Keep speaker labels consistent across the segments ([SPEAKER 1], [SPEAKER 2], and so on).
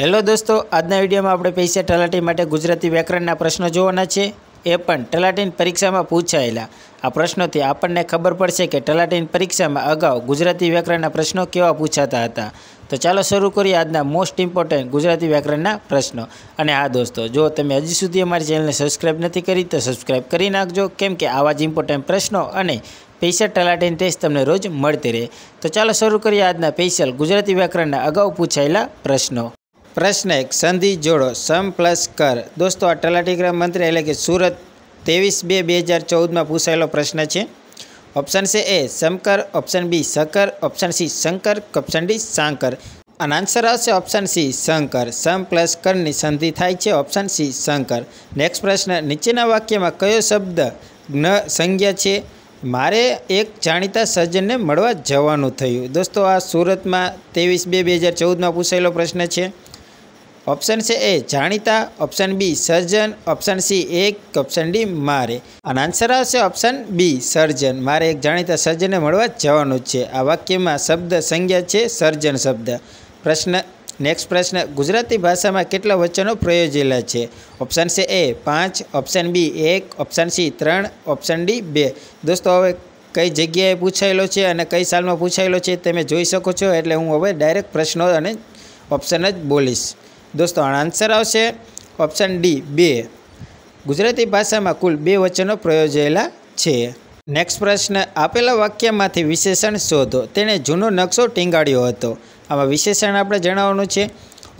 [SPEAKER 1] hello દોસ્તો આજના વિડીયોમાં આપણે પૈસા તલાટી માટે ગુજરાતી વ્યાકરણના પ્રશ્નો જોવાના છે એ પણ ટલાટીન પરીક્ષામાં પૂછાયેલા આ પ્રશ્નોથી આપણને ખબર પડશે કે ટલાટીન પરીક્ષામાં અગાઉ ગુજરાતી વ્યાકરણના પ્રશ્નો કેવા પૂછાતા હતા તો ચાલો શરૂ કરીએ આજના મોસ્ટ ઇમ્પોર્ટન્ટ ગુજરાતી વ્યાકરણના પ્રશ્નો અને હા દોસ્તો જો તમે હજી સુધી અમારી ચેનલને સબસ્ક્રાઈબ નથી કરી તો સબસ્ક્રાઇબ કરી નાખજો કેમ કે આવા જ ઇમ્પોર્ટન્ટ પ્રશ્નો અને સ્પેશિયલ ટલાટીન ટેસ્ટ તમને રોજ મળતી રહે તો ચાલો શરૂ કરીએ આજના સ્પેશિયલ ગુજરાતી વ્યાકરણના અગાઉ પૂછાયેલા પ્રશ્નો પ્રશ્ન એક સંધિ જોડો સમ પ્લસ કર દોસ્તો આ તલાટીગ્રામ મંત્રી એટલે કે સુરત ત્રેવીસ બે બે હજાર ચૌદમાં પૂછાયેલો પ્રશ્ન છે ઓપ્શન છે એ સમકર ઓપ્શન બી સકર ઓપ્શન સી શંકર ઓપ્શન ડી સાંકર અને આન્સર આવશે ઓપ્શન સી શંકર સમ પ્લસ કરની સંધિ થાય છે ઓપ્શન સી શંકર નેક્સ્ટ પ્રશ્ન નીચેના વાક્યમાં કયો શબ્દ જ્ઞ સંજ્ઞા છે મારે એક જાણીતા સર્જનને મળવા જવાનું થયું દોસ્તો આ સુરતમાં ત્રેવીસ બે બે હજાર ચૌદમાં પૂછાયેલો પ્રશ્ન છે ઓપ્શન છે એ જાણીતા ઓપ્શન બી સર્જન ઓપ્શન સી એક ઓપ્શન ડી મારે અને આન્સર આવશે ઓપ્શન બી સર્જન મારે એક જાણીતા સર્જને મળવા જવાનું જ છે આ વાક્યમાં શબ્દ સંજ્ઞા છે સર્જન શબ્દ પ્રશ્ન નેક્સ્ટ પ્રશ્ન ગુજરાતી ભાષામાં કેટલા વચનો પ્રયોજેલા છે ઓપ્શન છે એ પાંચ ઓપ્શન બી એક ઓપ્શન સી ત્રણ ઓપ્શન ડી બે દોસ્તો હવે કઈ જગ્યાએ પૂછાયેલો છે અને કઈ સાલમાં પૂછાયેલો છે તમે જોઈ શકો છો એટલે હું હવે ડાયરેક્ટ પ્રશ્નો અને ઓપ્શન જ બોલીશ દોસ્તો આન્સર આવશે ઓપ્શન ડી બે ગુજરાતી ભાષામાં કુલ બે વચનો પ્રયોજેલા છે નેક્સ્ટ પ્રશ્ન આપેલા વાક્યમાંથી વિશેષણ શોધો તેણે જૂનો નકશો ટીંગાડ્યો હતો આમાં વિશેષણ આપણે જણાવવાનું છે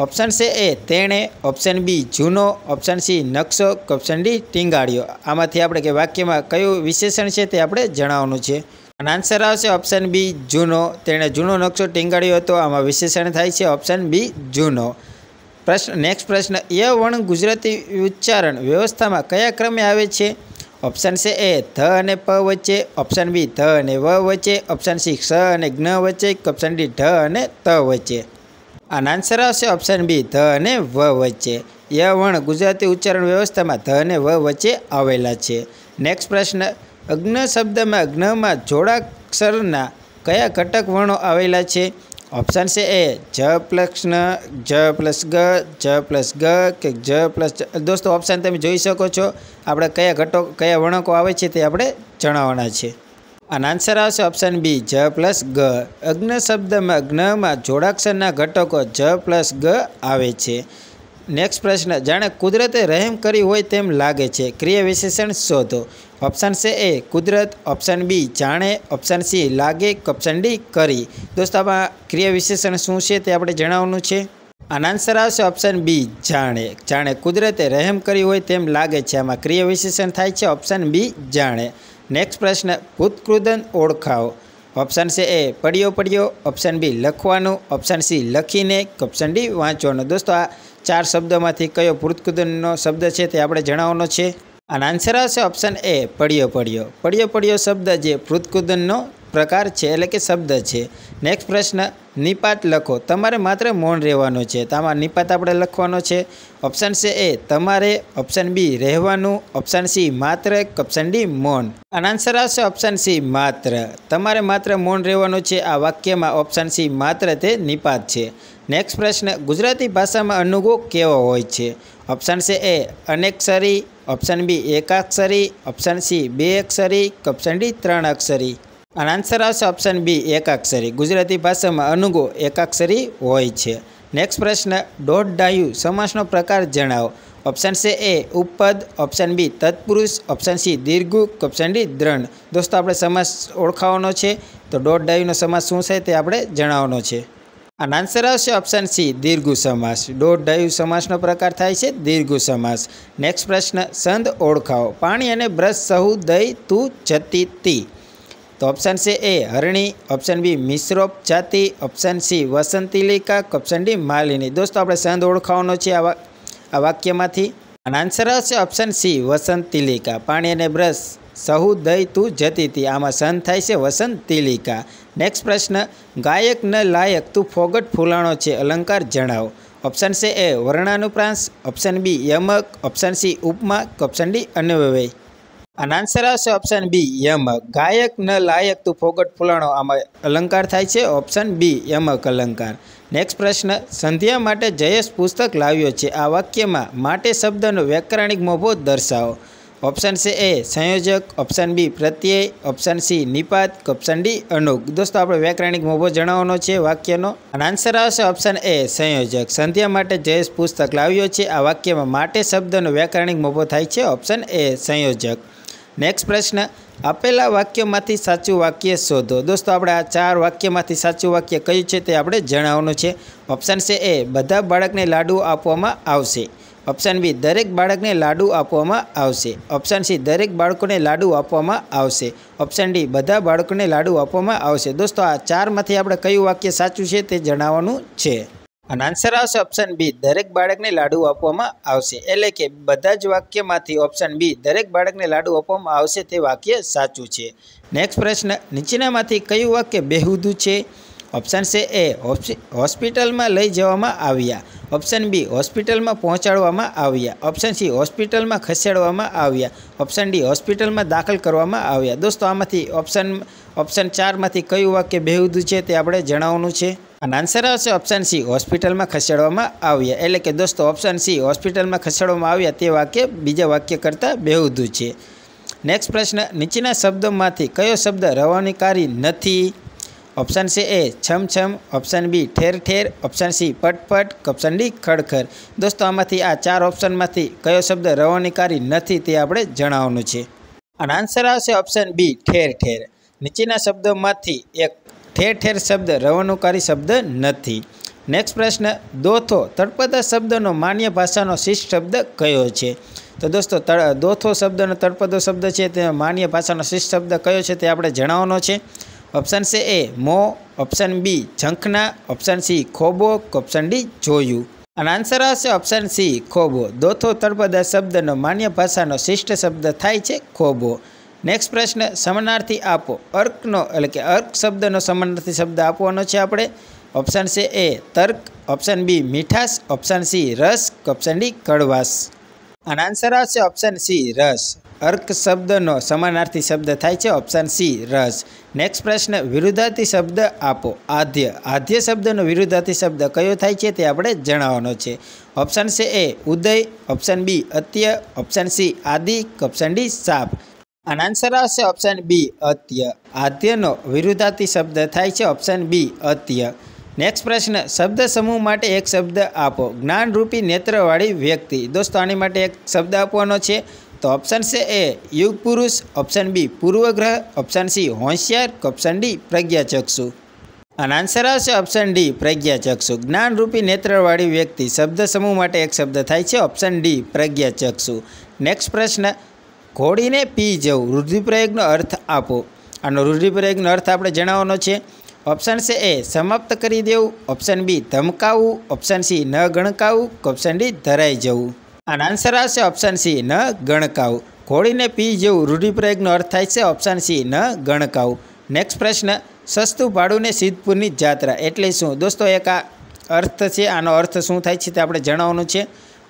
[SPEAKER 1] ઓપ્શન છે એ તેણે ઓપ્શન બી જૂનો ઓપ્શન સી નકશો ઓપ્શન ડી ટીંગાડ્યો આમાંથી આપણે કે વાક્યમાં કયું વિશેષણ છે તે આપણે જણાવવાનું છે અને આન્સર આવશે ઓપ્શન બી જૂનો તેણે જૂનો નકશો ટીંગાડ્યો હતો આમાં વિશેષણ થાય છે ઓપ્શન બી જૂનો પ્રશ્ન નેક્સ્ટ પ્રશ્ન એ વર્ણ ગુજરાતી ઉચ્ચારણ વ્યવસ્થામાં કયા ક્રમે આવે છે ઓપ્શન છે એ ધ અને પ વચ્ચે ઓપ્શન બી ધ અને વ વચ્ચે ઓપ્શન સી સ અને જ્ઞ વચ્ચે ઓપ્શન ડી ઢ અને ત વચ્ચે આનો આન્સર આવશે ઓપ્શન બી ધ અને વ વચ્ચે એ વર્ણ ગુજરાતી ઉચ્ચારણ વ્યવસ્થામાં ધ અને વ વચ્ચે આવેલા છે નેક્સ્ટ પ્રશ્ન અગ્ન શબ્દમાં જ્ઞમાં જોડાક્ષરના કયા ઘટક વર્ણો આવેલા છે ઓપ્શન છે એ જ પ્લસ ન જ પ્લસ ગ જ પ્લસ ગ કે જ પ્લસ દોસ્તો ઓપ્શન તમે જોઈ શકો છો આપણે કયા ઘટકો કયા વણકો આવે છે તે આપણે જણાવવાના છે આનો આન્સર આવશે ઓપ્શન બી જ પ્લસ ગ અગ્ન શબ્દમાં જ્ઞમાં જોડાક્ષરના ઘટકો જ પ્લસ ગ આવે છે નેક્સ્ટ પ્રશ્ન જાણે કુદરતે રહેમ કરી હોય તેમ લાગે છે ક્રિયા વિશેષણ શોધો ઓપ્શન છે એ કુદરત ઓપ્શન બી જાણે ઓપ્શન સી લાગે ઓપ્શન ડી કરી દોસ્તો આમાં ક્રિયા વિશેષણ શું છે તે આપણે જણાવવાનું છે આનો આન્સર આવશે ઓપ્શન બી જાણે જાણે કુદરતે રહેમ કરી હોય તેમ લાગે છે આમાં ક્રિયા વિશેષણ થાય છે ઓપ્શન બી જાણે નેક્સ્ટ પ્રશ્ન ભૂતકૃદન ઓળખાવો ઓપ્શન છે એ પડ્યો પડ્યો ઓપ્શન બી લખવાનું ઓપ્શન સી લખીને ઓપ્શન ડી વાંચવાનો દોસ્તો આ ચાર શબ્દોમાંથી કયો પૂર્તકુદનનો શબ્દ છે તે આપણે જણાવવાનો છે આનો આન્સર આવશે ઓપ્શન એ પડ્યો પડ્યો પડ્યો પડ્યો શબ્દ જે પૃથકુદનનો પ્રકાર છે એટલે કે શબ્દ છે નેક્સ્ટ પ્રશ્ન નિપાત લખો તમારે માત્ર મૌન રહેવાનું છે તમારે નિપાત આપણે લખવાનો છે ઓપ્શન છે એ તમારે ઓપ્શન બી રહેવાનું ઓપ્શન સી માત્ર ઓપ્શન ડી મૌન આનો આન્સર આવશે ઓપ્શન સી માત્ર તમારે માત્ર મૌન રહેવાનું છે આ વાક્યમાં ઓપ્શન સી માત્ર તે નિપાત છે નેક્સ્ટ પ્રશ્ન ગુજરાતી ભાષામાં અનુગો કેવો હોય છે ઓપ્શન છે એ અનેક્ષરી ઓપ્શન બી એકાક્ષરી ઓપ્શન સી બે અક્ષરી ઓપ્શન ડી ત્રણ અક્ષરી અને આન્સર આવશે ઓપ્શન બી એકાક્ષરી ગુજરાતી ભાષામાં અનુગો એકાક્ષરી હોય છે નેક્સ્ટ પ્રશ્ન દોઢ ડાયુ સમાસનો પ્રકાર જણાવો ઓપ્શન છે એ ઉપપદ ઓપ્શન બી તત્પુરુષ ઓપ્શન સી દીર્ઘુ ઓપ્શન ડી દ્રણ દોસ્તો આપણે સમાસ ઓળખાવાનો છે તો ડોટ ડાયુનો સમાસ શું છે તે આપણે જણાવવાનો છે અને આન્સર આવશે ઓપ્શન સી દીર્ઘુ સમાસ દોઢ ડાયુ સમાસનો પ્રકાર થાય છે દીર્ઘુ સમાસ નેક્સ્ટ પ્રશ્ન સંદ ઓળખાવો પાણી અને બ્રશ સહુ દઈ તું જતી તી તો ઓપ્શન છે એ હરણી ઓપ્શન બી મિશ્રોપ જાતિ ઓપ્શન સી વસંતિલિકા ઓપ્શન ડી માલિની દોસ્તો આપણે સંદ ઓળખાવાનો છે આ આ વાક્યમાંથી અને આન્સર આવશે ઓપ્શન સી વસંતિલિકા પાણી અને બ્રશ સહુ દય તું જતી હતી આમાં સંત થાય છે વસંતિલિકા નેક્સ્ટ પ્રશ્ન ગાયક ન લાયક તું ફોગટ ફૂલાણો છે અલંકાર જણાવો ઓપ્શન સે એ વર્ણાનુપ્રાંશ ઓપ્શન બી યમક ઓપ્શન સી ઉપમા ઓપ્શન ડી અન્વય અને આન્સર આવશે ઓપ્શન બી યમક ગાયક ન લાયક તું ફોગટ ફૂલાણો આમાં અલંકાર થાય છે ઓપ્શન બી યમક અલંકાર નેક્સ્ટ પ્રશ્ન સંધ્યા માટે જયેશ પુસ્તક લાવ્યો છે આ વાક્યમાં માટે શબ્દનો વ્યાકરણિક મોભો દર્શાવો ઓપ્શન છે એ સંયોજક ઓપ્શન બી પ્રત્યય ઓપ્શન સી નિપાત ઓપ્શન ડી અનુક દોસ્તો આપણે વ્યાકરણિક મોભો જણાવવાનો છે વાક્યનો અને આન્સર આવશે ઓપ્શન એ સંયોજક સંધ્યા માટે જયેશ પુસ્તક લાવ્યો છે આ વાક્યમાં માટે શબ્દનો વ્યાકરણિક મોભો થાય છે ઓપ્શન એ સંયોજક નેક્સ્ટ પ્રશ્ન આપેલા વાક્યમાંથી સાચું વાક્ય શોધો દોસ્તો આપણે આ ચાર વાક્યમાંથી સાચું વાક્ય કયું છે તે આપણે જણાવવાનું છે ઓપ્શન છે એ બધા બાળકને લાડુ આપવામાં આવશે ઓપ્શન બી દરેક બાળકને લાડુ આપવામાં આવશે ઓપ્શન સી દરેક બાળકોને લાડુ આપવામાં આવશે ઓપ્શન ડી બધા બાળકોને લાડુ આપવામાં આવશે દોસ્તો આ ચારમાંથી આપણે કયું વાક્ય સાચું છે તે જણાવવાનું છે અને આન્સર આવશે ઓપ્શન બી દરેક બાળકને લાડુ આપવામાં આવશે એટલે કે બધા જ વાક્યમાંથી ઓપ્શન બી દરેક બાળકને લાડુ આપવામાં આવશે તે વાક્ય સાચું છે નેક્સ્ટ પ્રશ્ન નીચેનામાંથી કયું વાક્ય બેહુદું છે ઓપ્શન છે એ હોસ્પિટલમાં લઈ જવામાં આવ્યા ઓપ્શન બી હોસ્પિટલમાં પહોંચાડવામાં આવ્યા ઓપ્શન સી હોસ્પિટલમાં ખસેડવામાં આવ્યા ઓપ્શન ડી હોસ્પિટલમાં દાખલ કરવામાં આવ્યા દોસ્તો આમાંથી ઓપ્શન ઓપ્શન ચારમાંથી કયું વાક્ય બેહુદું છે તે આપણે જણાવવાનું છે અને આન્સર આવશે ઓપ્શન સી હોસ્પિટલમાં ખસેડવામાં આવ્યા એટલે કે દોસ્તો ઓપ્શન સી હોસ્પિટલમાં ખસેડવામાં આવ્યા તે વાક્ય બીજા વાક્ય કરતાં બેહુદું છે નેક્સ્ટ પ્રશ્ન નીચેના શબ્દોમાંથી કયો શબ્દ રવાનીકારી નથી ઓપ્શન સી એ છમછમ ઓપ્શન બી ઠેર ઠેર ઓપ્શન સી પટપટ ઓપ્શન ડી ખડખર દોસ્તો આમાંથી આ ચાર ઓપ્શનમાંથી કયો શબ્દ રવાનીકારી નથી તે આપણે જણાવવાનું છે અને આન્સર આવશે ઓપ્શન બી ઠેર ઠેર નીચેના શબ્દોમાંથી એક ઠેર ઠેર શબ્દ રવણુકારી શબ્દ નથી નેક્સ્ટ પ્રશ્ન દોથો તળપદા શબ્દનો માન્ય ભાષાનો શિષ્ટ શબ્દ કયો છે તો દોસ્તો તળ દોથો શબ્દનો તળપદો શબ્દ છે તે માન્ય ભાષાનો શિષ્ટ શબ્દ કયો છે તે આપણે જણાવવાનો છે ઓપ્શન છે એ મો ઓપ્શન બી ઝંખના ઓપ્શન સી ખોબો ઓપ્શન ડી જોયું અને આન્સર આવશે ઓપ્શન સી ખોબો દોથો તળપદા શબ્દનો માન્ય ભાષાનો શિષ્ટ શબ્દ થાય છે ખોબો નેક્સ્ટ પ્રશ્ન સમાનાર્થી આપો અર્કનો એટલે કે અર્ક શબ્દનો સમાનાર્થી શબ્દ આપવાનો છે આપણે ઓપ્શન છે એ તર્ક ઓપ્શન બી મીઠાશ ઓપ્શન સી રસ ઓપ્શન ડી કડવાશ આનો આન્સર આવશે ઓપ્શન સી રસ અર્ક શબ્દનો સમાનાર્થી શબ્દ થાય છે ઓપ્શન સી રસ નેક્સ્ટ પ્રશ્ન વિરુદ્ધાર્થી શબ્દ આપો આધ્ય આધ્ય શબ્દનો વિરુદ્ધાર્થી શબ્દ કયો થાય છે તે આપણે જણાવવાનો છે ઓપ્શન છે એ ઉદય ઓપ્શન બી અત્ય ઓપ્શન સી આદિ ઓપ્શન ડી સાપ આનો આન્સર આવશે ઓપ્શન બી અત્ય આત્યનો વિરુદ્ધાતી શબ્દ થાય છે ઓપ્શન બી અત્ય નેક્સ્ટ પ્રશ્ન શબ્દ સમૂહ માટે એક શબ્દ આપો જ્ઞાનરૂપી નેત્રવાળી વ્યક્તિ દોસ્તો આની માટે એક શબ્દ આપવાનો છે તો ઓપ્શન છે એ યુગ પુરુષ ઓપ્શન બી પૂર્વગ્રહ ઓપ્શન સી હોશિયાર ઓપ્શન ડી પ્રજ્ઞાચક્ષુ આનો આન્સર આવશે ઓપ્શન ડી પ્રજ્ઞાચક્ષુ જ્ઞાનરૂપી નેત્રવાળી વ્યક્તિ શબ્દ સમૂહ માટે એક શબ્દ થાય છે ઓપ્શન ડી પ્રજ્ઞાચક્ષુ નેક્સ્ટ પ્રશ્ન ઘોડીને પી જવું રૂઢિપ્રયોગનો અર્થ આપો આનો રૂઢિપ્રયોગનો અર્થ આપણે જણાવવાનો છે ઓપ્શન છે એ સમાપ્ત કરી દેવું ઓપ્શન બી ધમકાવવું ઓપ્શન સી ન ગણકાવવું ઓપ્શન ડી ધરાઈ જવું આનો આન્સર આવશે ઓપ્શન સી ન ગણકાવું ઘોડીને પી જવું રૂઢિપ્રયોગનો અર્થ થાય છે ઓપ્શન સી ન ગણકાવું નેક્સ્ટ પ્રશ્ન સસ્તું ભાડુને સિદ્ધપુરની જાત્રા એટલે શું દોસ્તો એક આ અર્થ છે આનો અર્થ શું થાય છે તે આપણે જણાવવાનું છે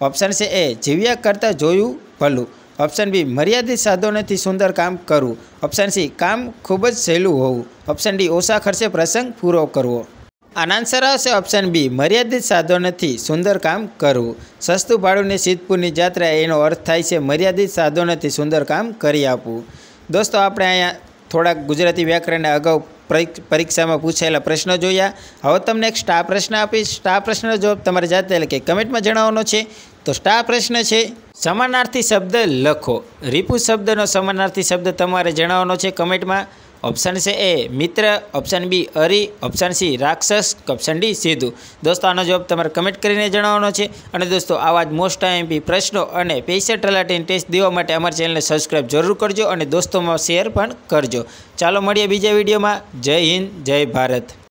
[SPEAKER 1] ઓપ્શન છે એ જીવ્યા કરતાં જોયું ભલું ઓપ્શન બી મર્યાદિત સાધનોથી સુંદર કામ કરવું ઓપ્શન સી કામ ખૂબ જ સહેલું હોવું ઓપ્શન ડી ઓછા ખર્ચે પ્રસંગ પૂરો કરવો આના આન્સર આવશે ઓપ્શન બી મર્યાદિત સાધનોથી સુંદર કામ કરવું સસ્તું ભાડુંની સિદ્ધપુરની જાત્રા એનો અર્થ થાય છે મર્યાદિત સાધનોથી સુંદર કામ કરી આપવું દોસ્તો આપણે અહીંયા થોડાક ગુજરાતી વ્યાકરણને અગાઉ પરીક્ષામાં પૂછાયેલા પ્રશ્નો જોયા હવે તમને એક સ્ટાર પ્રશ્ન આપીશ સ્ટાર પ્રશ્ન જો તમારે જાતે એટલે કે કમેન્ટમાં જણાવવાનો છે તો સ્ટાર પ્રશ્ન છે સમાનાર્થી શબ્દ લખો રિપુ શબ્દનો સમાનાર્થી શબ્દ તમારે જણાવવાનો છે કમેન્ટમાં ઓપ્શન છે એ મિત્ર ઓપ્શન બી અરી ઓપ્શન સી રાક્ષસ ઓપ્શન ડી સીધું દોસ્તો આનો જવાબ તમારે કમેન્ટ કરીને જણાવવાનો છે અને દોસ્તો આવા જ મોસ્ટ આઈએમપી પ્રશ્નો અને પૈસા ટલાટીની ટેસ્ટ દેવા માટે અમારી ચેનલને સબસ્ક્રાઈબ જરૂર કરજો અને દોસ્તોમાં શેર પણ કરજો ચાલો મળીએ બીજા વિડીયોમાં જય હિન્દ જય ભારત